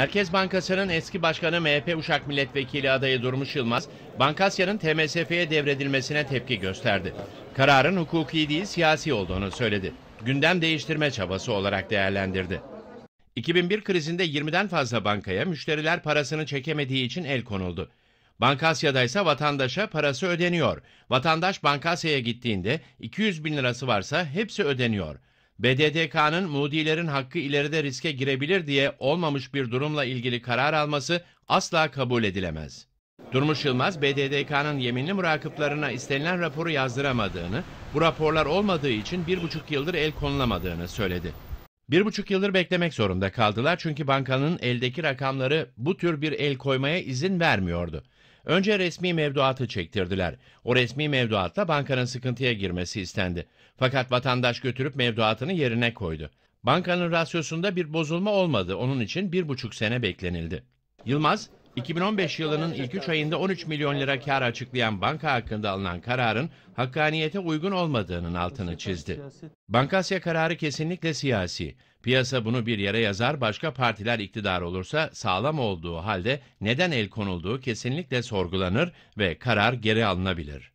Merkez Bankası'nın eski başkanı MHP Uşak Milletvekili adayı Durmuş Yılmaz, Bankasya'nın TMSF'ye devredilmesine tepki gösterdi. Kararın hukuki değil siyasi olduğunu söyledi. Gündem değiştirme çabası olarak değerlendirdi. 2001 krizinde 20'den fazla bankaya müşteriler parasını çekemediği için el konuldu. Bankasya'da ise vatandaşa parası ödeniyor. Vatandaş Bankasya'ya gittiğinde 200 bin lirası varsa hepsi ödeniyor. BDDK'nın mudilerin hakkı ileride riske girebilir diye olmamış bir durumla ilgili karar alması asla kabul edilemez. Durmuş Yılmaz, BDDK'nın yeminli murakıplarına istenilen raporu yazdıramadığını, bu raporlar olmadığı için bir buçuk yıldır el konulamadığını söyledi. Bir buçuk yıldır beklemek zorunda kaldılar çünkü bankanın eldeki rakamları bu tür bir el koymaya izin vermiyordu. Önce resmi mevduatı çektirdiler. O resmi mevduatta bankanın sıkıntıya girmesi istendi. Fakat vatandaş götürüp mevduatını yerine koydu. Bankanın rasyosunda bir bozulma olmadı. Onun için bir buçuk sene beklenildi. Yılmaz, 2015 yılının ilk 3 ayında 13 milyon lira kar açıklayan banka hakkında alınan kararın hakkaniyete uygun olmadığının altını çizdi. Bankasya kararı kesinlikle siyasi. Piyasa bunu bir yere yazar, başka partiler iktidar olursa sağlam olduğu halde neden el konulduğu kesinlikle sorgulanır ve karar geri alınabilir.